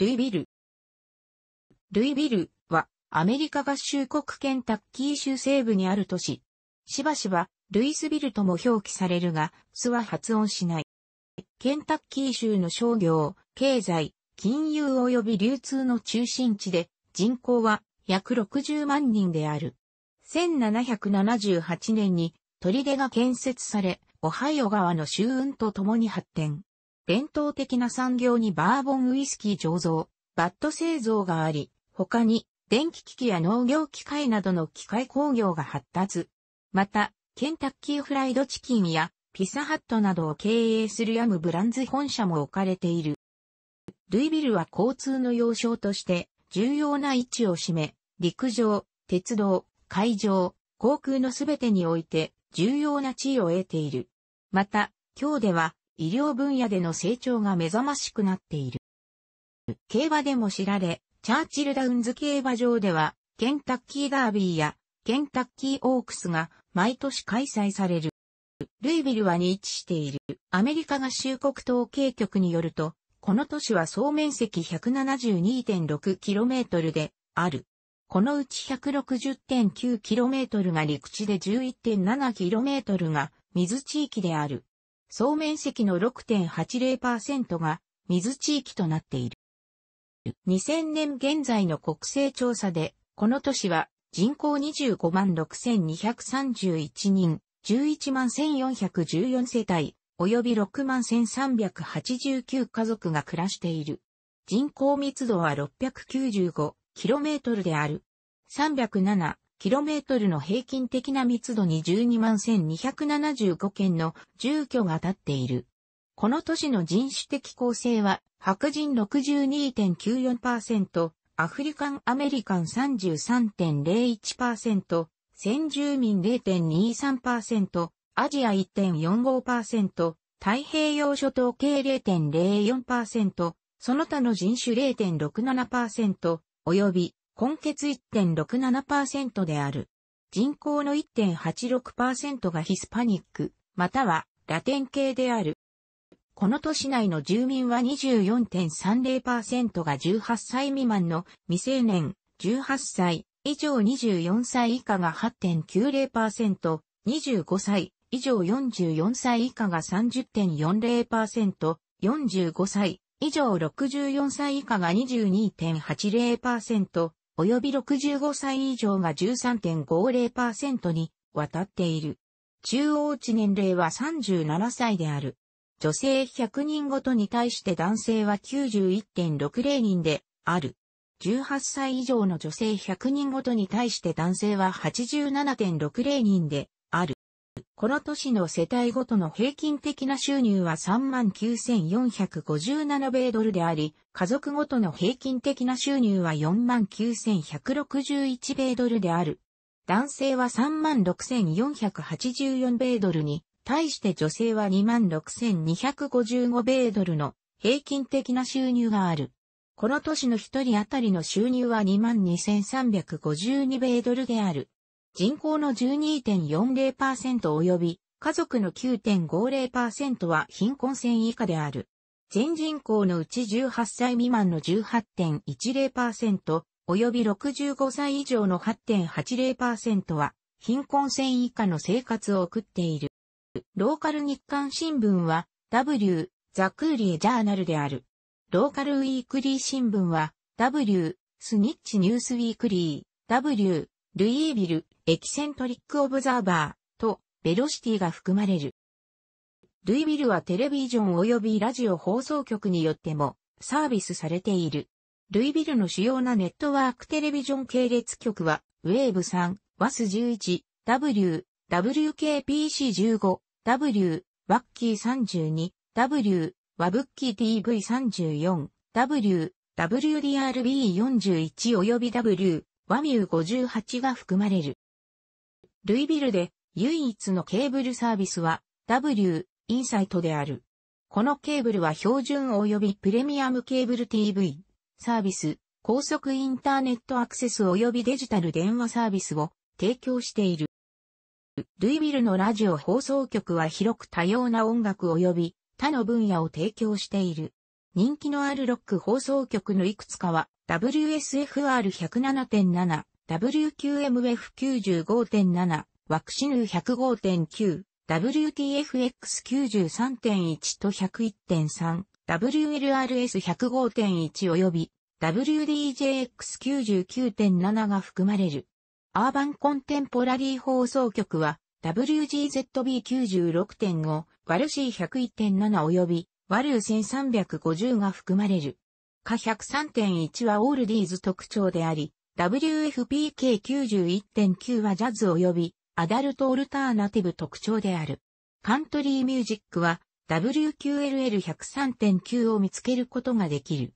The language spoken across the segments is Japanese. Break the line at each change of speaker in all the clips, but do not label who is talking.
ルイビル。ルイビルはアメリカ合衆国ケンタッキー州西部にある都市。しばしばルイスビルとも表記されるが、スは発音しない。ケンタッキー州の商業、経済、金融及び流通の中心地で人口は約60万人である。1778年に砦が建設され、オハイオ川の周運とともに発展。伝統的な産業にバーボンウイスキー醸造、バット製造があり、他に電気機器や農業機械などの機械工業が発達。また、ケンタッキーフライドチキンやピサハットなどを経営するヤムブランズ本社も置かれている。ルイビルは交通の要衝として重要な位置を占め、陸上、鉄道、海上、航空のすべてにおいて重要な地位を得ている。また、今日では医療分野での成長が目覚ましくなっている。競馬でも知られ、チャーチルダウンズ競馬場では、ケンタッキーダービーや、ケンタッキーオークスが毎年開催される。ルイビルはに位置しているアメリカ合衆国統計局によると、この都市は総面積 172.6km である。このうち 160.9km が陸地で 11.7km が水地域である。総面積の6.80%が水地域となっている。2000年現在の国勢調査で、この都市は人口25万6231人、11万1414世帯、及び6万1389家族が暮らしている。人口密度は 695km である。307 km の平均的な密度に121,275件の住居が建っている。この都市の人種的構成は、白人62.94%、アフリカンアメリカン33.01%、先住民0.23%、アジア1.45%、太平洋諸島系0.04%、その他の人種0.67%、及び根血1.67%である。人口の1.86%がヒスパニック、またはラテン系である。この都市内の住民は24.30%が18歳未満の未成年、18歳以上24歳以下が8.90%、25歳以上44歳以下が30.40%、45歳以上64歳以下が22.80%、及び65歳以上が13.50%に渡っている。中央値年齢は37歳である。女性100人ごとに対して男性は91.60人である。18歳以上の女性100人ごとに対して男性は87.60人でこの年の世帯ごとの平均的な収入は39,457米ドルであり、家族ごとの平均的な収入は49,161米ドルである。男性は36,484米ドルに、対して女性は26,255米ドルの平均的な収入がある。この年の一人当たりの収入は22,352米ドルである。人口の12.40%及び家族の9.50%は貧困線以下である。全人口のうち18歳未満の18.10%及び65歳以上の8.80%は貧困線以下の生活を送っている。ローカル日刊新聞は W、ザクーリエジャーナルである。ローカルウィークリー新聞は W、スニッチニュースウィークリー、W、ルイービル、エキセントリック・オブザーバーとベロシティが含まれる。ルイビルはテレビジョン及びラジオ放送局によってもサービスされている。ルイビルの主要なネットワークテレビジョン系列局は、ウェーブ3、WAS11、W、WKPC15、W、ワッキー32、W、ワブッキー TV34、W、WDRB41 及び W、ワミュー58が含まれる。ルイビルで唯一のケーブルサービスは W インサイトである。このケーブルは標準及びプレミアムケーブル TV サービス、高速インターネットアクセス及びデジタル電話サービスを提供している。ルイビルのラジオ放送局は広く多様な音楽及び他の分野を提供している。人気のあるロック放送局のいくつかは WSFR107.7、WQMF95.7、ワクシヌー105.9、WTFX93.1 と101.3、WLRS105.1 及び WDJX99.7 が含まれる。アーバンコンテンポラリー放送局は WGZB96.5、ワル C101.7 及びワル1350が含まれる。か103.1はオールディーズ特徴であり、WFPK91.9 はジャズ及びアダルトオルターナティブ特徴である。カントリーミュージックは WQLL103.9 を見つけることができる。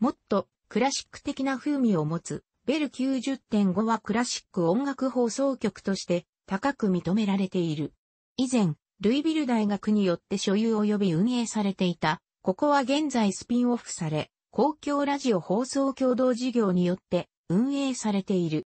もっとクラシック的な風味を持つベル90.5はクラシック音楽放送局として高く認められている。以前、ルイビル大学によって所有及び運営されていた、ここは現在スピンオフされ、公共ラジオ放送共同事業によって運営されている。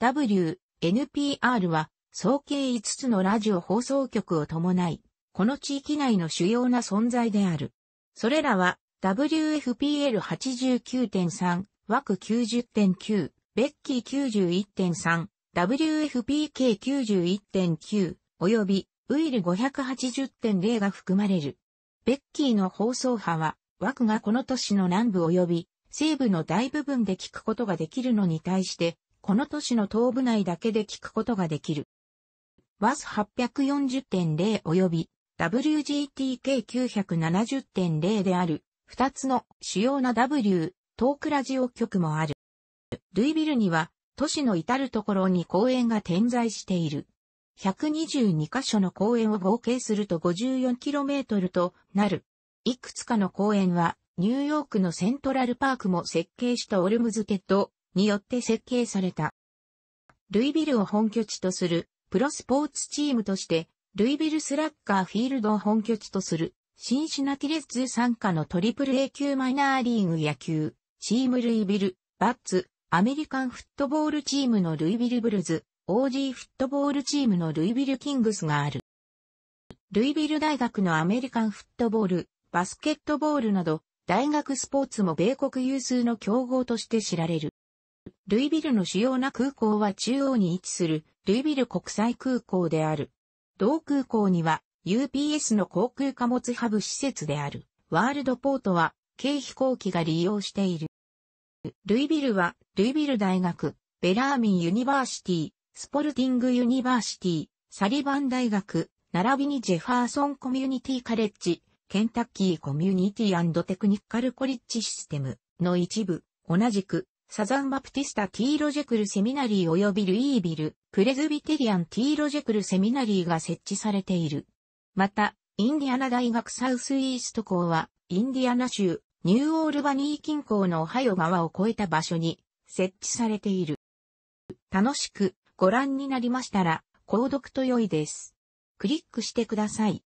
WNPR は総計5つのラジオ放送局を伴い、この地域内の主要な存在である。それらは WFPL89.3、枠90.9、ベッキー91.3、WFPK91.9 よびウイル580.0が含まれる。ベッキーの放送波は枠がこの都市の南部及び西部の大部分で聞くことができるのに対して、この都市の東部内だけで聞くことができる。WAS840.0 及び WGTK970.0 である、二つの主要な W、トークラジオ局もある。ルイビルには、都市の至るところに公園が点在している。122カ所の公園を合計すると 54km となる。いくつかの公園はニューヨークのセントラルパークも設計したオルムズケットによって設計された。ルイビルを本拠地とするプロスポーツチームとして、ルイビルスラッガーフィールドを本拠地とするシンシナティレッズ参加の AAA 級マイナーリーグ野球、チームルイビル、バッツ、アメリカンフットボールチームのルイビルブルズ、OG フットボールチームのルイビルキングスがある。ルイビル大学のアメリカンフットボール、バスケットボールなど大学スポーツも米国有数の競合として知られる。ルイビルの主要な空港は中央に位置するルイビル国際空港である。同空港には UPS の航空貨物ハブ施設であるワールドポートは軽飛行機が利用している。ルイビルはルイビル大学、ベラーミンユニバーシティ、スポルティングユニバーシティ、サリバン大学、並びにジェファーソンコミュニティカレッジ、ケンタッキーコミュニティテクニカルコリッジシステムの一部、同じく、サザンバプティスタ T ロジェクルセミナリー及びルイービル、プレズビテリアン T ロジェクルセミナリーが設置されている。また、インディアナ大学サウスイースト校は、インディアナ州、ニューオールバニー近郊のオハイオ川を越えた場所に設置されている。楽しくご覧になりましたら、購読と良いです。クリックしてください。